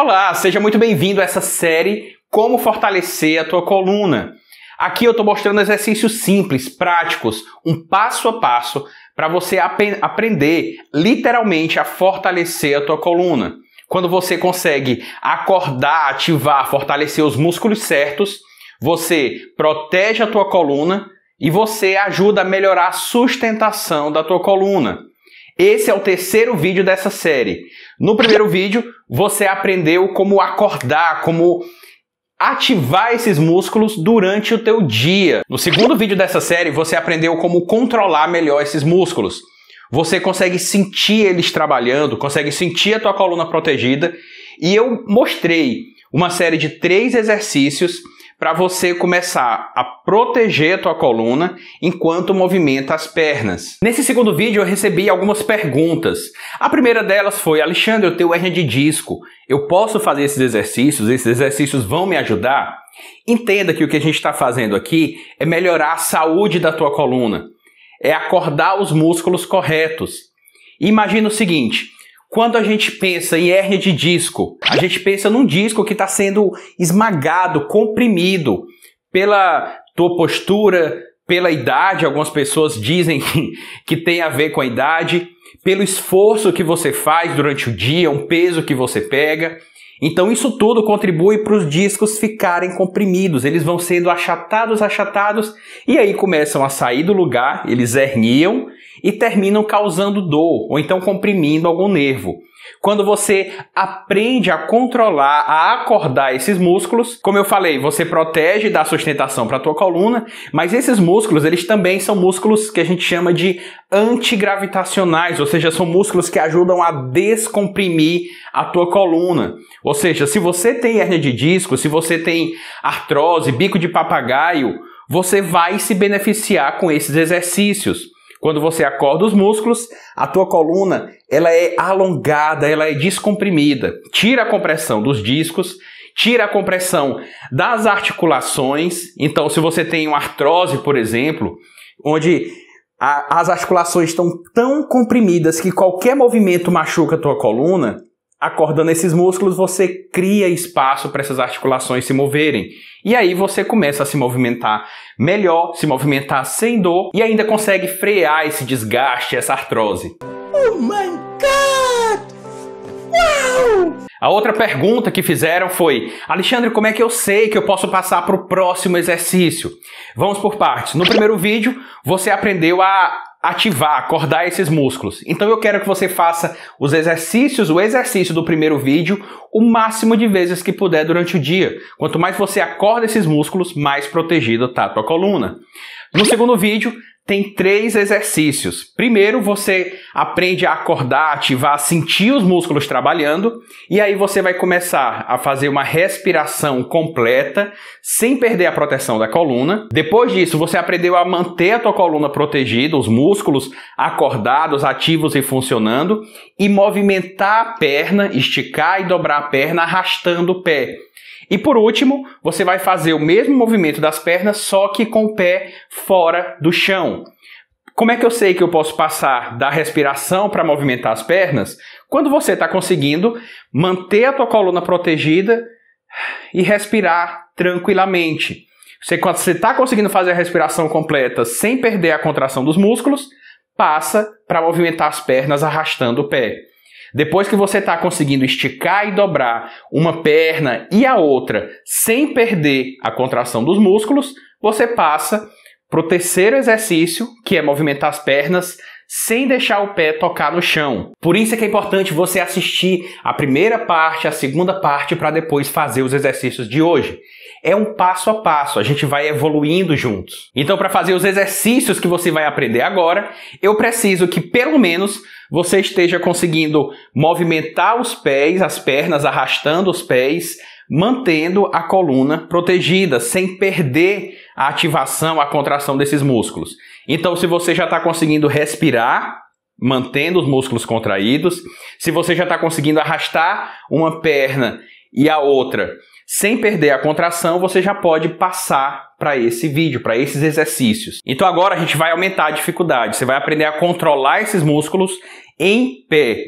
Olá, seja muito bem-vindo a essa série Como Fortalecer a Tua Coluna. Aqui eu estou mostrando exercícios simples, práticos, um passo a passo para você ap aprender literalmente a fortalecer a tua coluna. Quando você consegue acordar, ativar, fortalecer os músculos certos, você protege a tua coluna e você ajuda a melhorar a sustentação da tua coluna. Esse é o terceiro vídeo dessa série. No primeiro vídeo, você aprendeu como acordar, como ativar esses músculos durante o teu dia. No segundo vídeo dessa série, você aprendeu como controlar melhor esses músculos. Você consegue sentir eles trabalhando, consegue sentir a tua coluna protegida, e eu mostrei uma série de três exercícios para você começar a proteger a tua coluna enquanto movimenta as pernas. Nesse segundo vídeo eu recebi algumas perguntas. A primeira delas foi: "Alexandre, eu tenho hernia de disco. Eu posso fazer esses exercícios? Esses exercícios vão me ajudar?" Entenda que o que a gente está fazendo aqui é melhorar a saúde da tua coluna, é acordar os músculos corretos. imagina o seguinte: quando a gente pensa em hernia de disco, a gente pensa num disco que está sendo esmagado, comprimido pela tua postura, pela idade, algumas pessoas dizem que, que tem a ver com a idade, pelo esforço que você faz durante o dia, um peso que você pega. Então isso tudo contribui para os discos ficarem comprimidos, eles vão sendo achatados, achatados, e aí começam a sair do lugar, eles herniam e terminam causando dor ou então comprimindo algum nervo. Quando você aprende a controlar, a acordar esses músculos, como eu falei, você protege e dá sustentação para a tua coluna, mas esses músculos, eles também são músculos que a gente chama de antigravitacionais, ou seja, são músculos que ajudam a descomprimir a tua coluna. Ou seja, se você tem hernia de disco, se você tem artrose, bico de papagaio, você vai se beneficiar com esses exercícios. Quando você acorda os músculos, a tua coluna ela é alongada, ela é descomprimida. Tira a compressão dos discos, tira a compressão das articulações. Então, se você tem uma artrose, por exemplo, onde a, as articulações estão tão comprimidas que qualquer movimento machuca a tua coluna, acordando esses músculos, você cria espaço para essas articulações se moverem. E aí você começa a se movimentar melhor, se movimentar sem dor e ainda consegue frear esse desgaste, essa artrose. Oh my god! Wow! A outra pergunta que fizeram foi: Alexandre, como é que eu sei que eu posso passar para o próximo exercício? Vamos por partes. No primeiro vídeo, você aprendeu a ativar, acordar esses músculos. Então eu quero que você faça os exercícios, o exercício do primeiro vídeo, o máximo de vezes que puder durante o dia. Quanto mais você acorda esses músculos, mais protegida está a tua coluna. No segundo vídeo, tem três exercícios. Primeiro, você aprende a acordar, ativar, sentir os músculos trabalhando, e aí você vai começar a fazer uma respiração completa, sem perder a proteção da coluna. Depois disso, você aprendeu a manter a tua coluna protegida, os músculos acordados, ativos e funcionando, e movimentar a perna, esticar e dobrar a perna arrastando o pé. E por último, você vai fazer o mesmo movimento das pernas, só que com o pé fora do chão. Como é que eu sei que eu posso passar da respiração para movimentar as pernas? Quando você está conseguindo manter a tua coluna protegida e respirar tranquilamente. Você, quando você está conseguindo fazer a respiração completa sem perder a contração dos músculos, passa para movimentar as pernas arrastando o pé. Depois que você está conseguindo esticar e dobrar uma perna e a outra sem perder a contração dos músculos, você passa para o terceiro exercício, que é movimentar as pernas sem deixar o pé tocar no chão. Por isso é que é importante você assistir a primeira parte, a segunda parte, para depois fazer os exercícios de hoje. É um passo a passo, a gente vai evoluindo juntos. Então, para fazer os exercícios que você vai aprender agora, eu preciso que pelo menos você esteja conseguindo movimentar os pés, as pernas, arrastando os pés, mantendo a coluna protegida, sem perder a ativação, a contração desses músculos. Então, se você já está conseguindo respirar, mantendo os músculos contraídos, se você já está conseguindo arrastar uma perna e a outra sem perder a contração, você já pode passar para esse vídeo, para esses exercícios. Então agora a gente vai aumentar a dificuldade. Você vai aprender a controlar esses músculos em pé.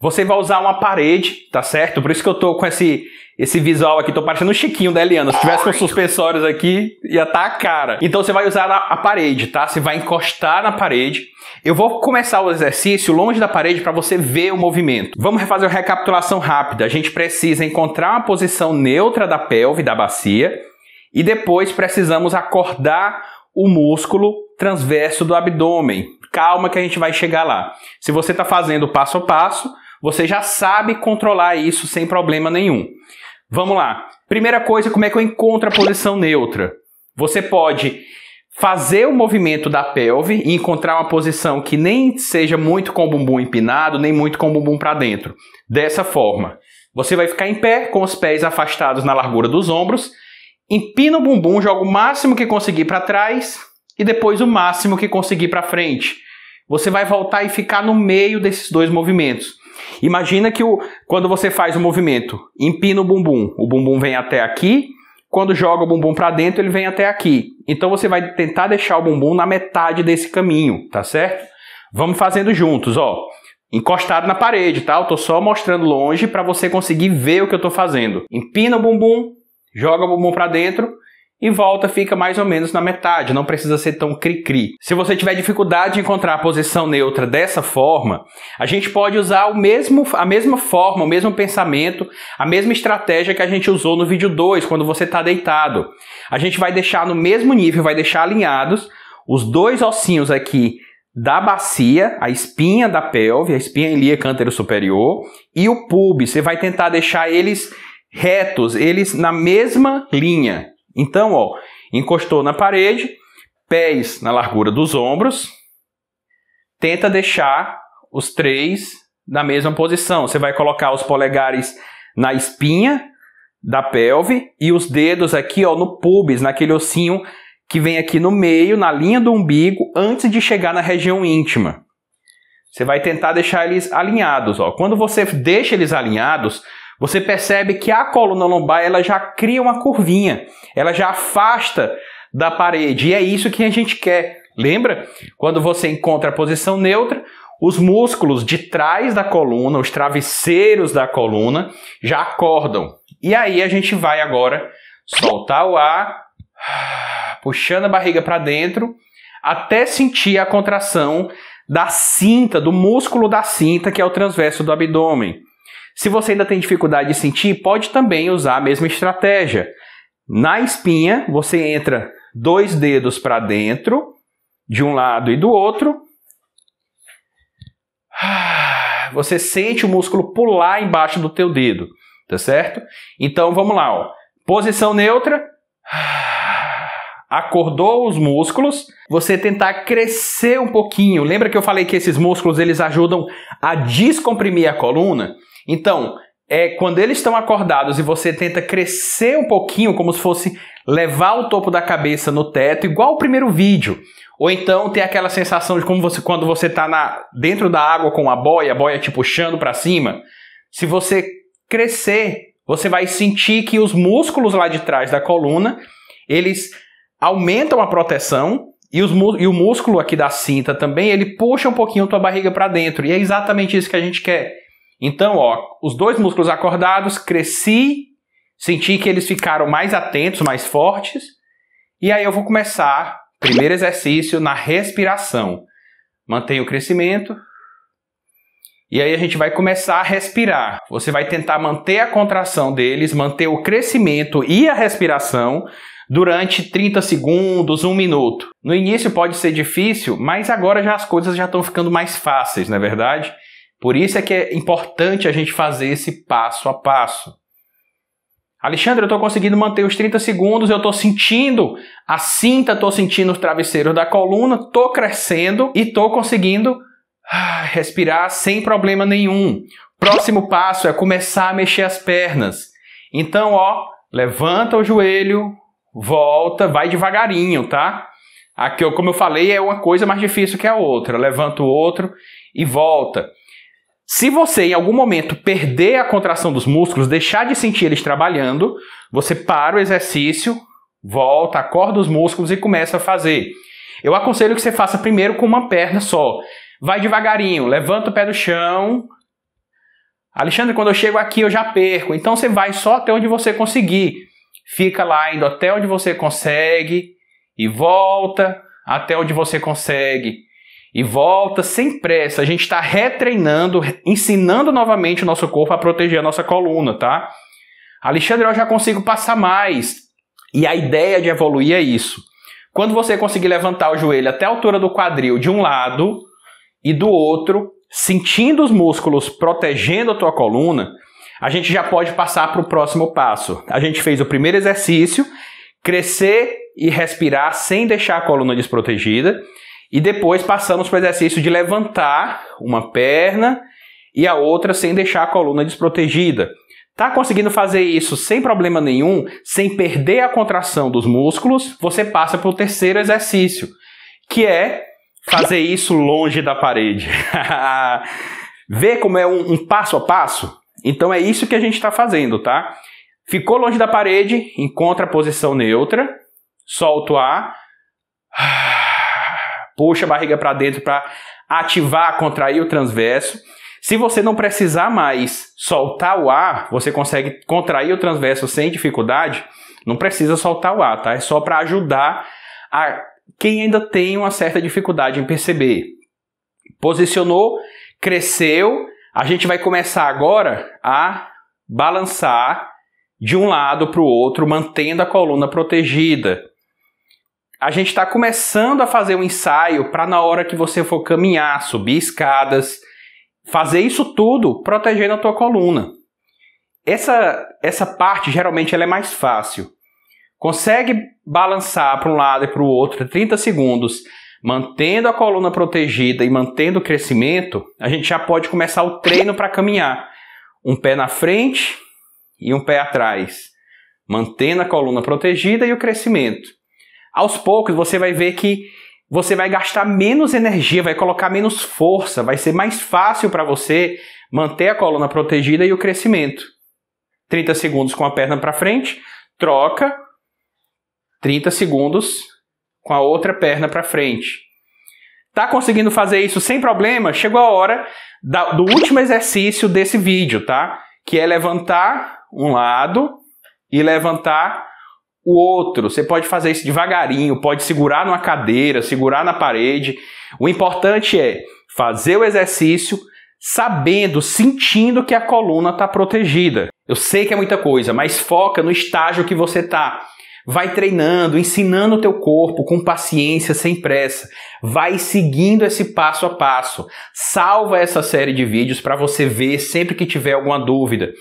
Você vai usar uma parede, tá certo? Por isso que eu tô com esse esse visual aqui, tô parecendo um Chiquinho da Eliana. Se tivesse com suspensórios aqui, ia estar tá a cara. Então você vai usar a, parede, tá? Você vai encostar na parede. Eu vou começar o exercício longe da parede para você ver o movimento. Vamos fazer uma recapitulação rápida. A gente precisa encontrar uma posição neutra da pelve, da bacia, e depois precisamos acordar o músculo transverso do abdômen. Calma que a gente vai chegar lá. Se você está fazendo passo a passo, você já sabe controlar isso sem problema nenhum. Vamos lá. Primeira coisa, como é que eu encontro a posição neutra? Você pode fazer o movimento da pelve e encontrar uma posição que nem seja muito com o bumbum empinado, nem muito com o bumbum para dentro. Dessa forma, você vai ficar em pé com os pés afastados na largura dos ombros, empina o bumbum, joga o máximo que conseguir para trás e depois o máximo que conseguir para frente. Você vai voltar e ficar no meio desses dois movimentos. Imagina que o, quando você faz o movimento, empina o bumbum, o bumbum vem até aqui, quando joga o bumbum para dentro, ele vem até aqui. Então você vai tentar deixar o bumbum na metade desse caminho, tá certo? Vamos fazendo juntos, ó. Encostado na parede, tá? Eu tô só mostrando longe para você conseguir ver o que eu tô fazendo. Empina o bumbum, joga o bumbum para dentro, e volta fica mais ou menos na metade, não precisa ser tão cri-cri. Se você tiver dificuldade de encontrar a posição neutra dessa forma, a gente pode usar o mesmo, a mesma forma, o mesmo pensamento, a mesma estratégia que a gente usou no vídeo 2, quando você está deitado. A gente vai deixar no mesmo nível, vai deixar alinhados os dois ossinhos aqui da bacia, a espinha da pelve, a espinha ilíaca anterior superior e o pubis. Você vai tentar deixar eles retos, eles na mesma linha. Então, ó, encostou na parede, pés na largura dos ombros, tenta deixar os três na mesma posição. Você vai colocar os polegares na espinha da pelve e os dedos aqui, ó, no pubis, naquele ossinho que vem aqui no meio, na linha do umbigo, antes de chegar na região íntima. Você vai tentar deixar eles alinhados, ó. Quando você deixa eles alinhados, você percebe que a coluna lombar ela já cria uma curvinha, ela já afasta da parede. E é isso que a gente quer. Lembra? Quando você encontra a posição neutra, os músculos de trás da coluna, os travesseiros da coluna, já acordam. E aí a gente vai agora soltar o ar, puxando a barriga para dentro, até sentir a contração da cinta, do músculo da cinta, que é o transverso do abdômen. Se você ainda tem dificuldade de sentir, pode também usar a mesma estratégia. Na espinha, você entra dois dedos para dentro, de um lado e do outro. Você sente o músculo pular embaixo do teu dedo, tá certo? Então vamos lá, ó. Posição neutra. Acordou os músculos, você tentar crescer um pouquinho. Lembra que eu falei que esses músculos eles ajudam a descomprimir a coluna? Então, é quando eles estão acordados e você tenta crescer um pouquinho, como se fosse levar o topo da cabeça no teto, igual o primeiro vídeo. Ou então ter aquela sensação de como você quando você está dentro da água com a boia, a boia te puxando para cima. Se você crescer, você vai sentir que os músculos lá de trás da coluna, eles aumentam a proteção e, os, e o músculo aqui da cinta também, ele puxa um pouquinho a tua barriga para dentro. E é exatamente isso que a gente quer então, ó, os dois músculos acordados, cresci, senti que eles ficaram mais atentos, mais fortes. E aí eu vou começar, primeiro exercício, na respiração. Mantenha o crescimento. E aí a gente vai começar a respirar. Você vai tentar manter a contração deles, manter o crescimento e a respiração durante 30 segundos, um minuto. No início pode ser difícil, mas agora já as coisas já estão ficando mais fáceis, não é verdade? Por isso é que é importante a gente fazer esse passo a passo. Alexandre, eu estou conseguindo manter os 30 segundos, eu estou sentindo a cinta, estou sentindo os travesseiros da coluna, estou crescendo e estou conseguindo ah, respirar sem problema nenhum. Próximo passo é começar a mexer as pernas. Então, ó, levanta o joelho, volta, vai devagarinho, tá? Aqui, como eu falei, é uma coisa mais difícil que a outra. Levanta o outro e volta. Se você em algum momento perder a contração dos músculos, deixar de sentir eles trabalhando, você para o exercício, volta, acorda os músculos e começa a fazer. Eu aconselho que você faça primeiro com uma perna só. Vai devagarinho, levanta o pé do chão. Alexandre, quando eu chego aqui eu já perco. Então você vai só até onde você conseguir. Fica lá indo até onde você consegue e volta até onde você consegue e volta sem pressa. A gente está retreinando, ensinando novamente o nosso corpo a proteger a nossa coluna, tá? Alexandre, eu já consigo passar mais. E a ideia de evoluir é isso. Quando você conseguir levantar o joelho até a altura do quadril de um lado e do outro, sentindo os músculos protegendo a tua coluna, a gente já pode passar para o próximo passo. A gente fez o primeiro exercício, crescer e respirar sem deixar a coluna desprotegida. E depois passamos para o exercício de levantar uma perna e a outra sem deixar a coluna desprotegida. Tá conseguindo fazer isso sem problema nenhum, sem perder a contração dos músculos? Você passa para o terceiro exercício, que é fazer isso longe da parede. Vê como é um, um passo a passo? Então é isso que a gente está fazendo, tá? Ficou longe da parede, encontra a posição neutra, solta o ar. puxa a barriga para dentro para ativar, contrair o transverso. Se você não precisar mais soltar o ar, você consegue contrair o transverso sem dificuldade. Não precisa soltar o ar, tá? É só para ajudar a quem ainda tem uma certa dificuldade em perceber. Posicionou, cresceu. A gente vai começar agora a balançar de um lado para o outro, mantendo a coluna protegida a gente está começando a fazer um ensaio para na hora que você for caminhar, subir escadas, fazer isso tudo protegendo a tua coluna. Essa, essa parte geralmente ela é mais fácil. Consegue balançar para um lado e para o outro 30 segundos, mantendo a coluna protegida e mantendo o crescimento, a gente já pode começar o treino para caminhar. Um pé na frente e um pé atrás, mantendo a coluna protegida e o crescimento aos poucos você vai ver que você vai gastar menos energia, vai colocar menos força, vai ser mais fácil para você manter a coluna protegida e o crescimento. 30 segundos com a perna para frente, troca. 30 segundos com a outra perna para frente. Tá conseguindo fazer isso sem problema? Chegou a hora da, do último exercício desse vídeo, tá? Que é levantar um lado e levantar o outro. Você pode fazer isso devagarinho, pode segurar numa cadeira, segurar na parede. O importante é fazer o exercício sabendo, sentindo que a coluna está protegida. Eu sei que é muita coisa, mas foca no estágio que você está. Vai treinando, ensinando o teu corpo com paciência, sem pressa. Vai seguindo esse passo a passo. Salva essa série de vídeos para você ver sempre que tiver alguma dúvida.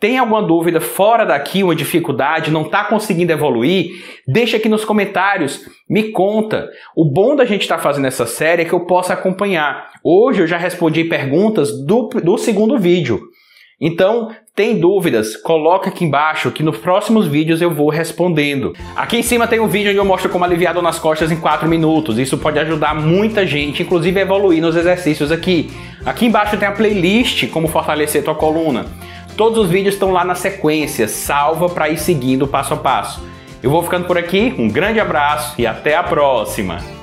Tem alguma dúvida fora daqui, uma dificuldade, não está conseguindo evoluir? Deixa aqui nos comentários, me conta. O bom da gente estar tá fazendo essa série é que eu possa acompanhar. Hoje eu já respondi perguntas do, do segundo vídeo. Então, tem dúvidas? Coloca aqui embaixo que nos próximos vídeos eu vou respondendo. Aqui em cima tem um vídeo onde eu mostro como aliviar dor nas costas em 4 minutos. Isso pode ajudar muita gente, inclusive evoluir nos exercícios aqui. Aqui embaixo tem a playlist como fortalecer tua coluna. Todos os vídeos estão lá na sequência, salva para ir seguindo passo a passo. Eu vou ficando por aqui, um grande abraço e até a próxima!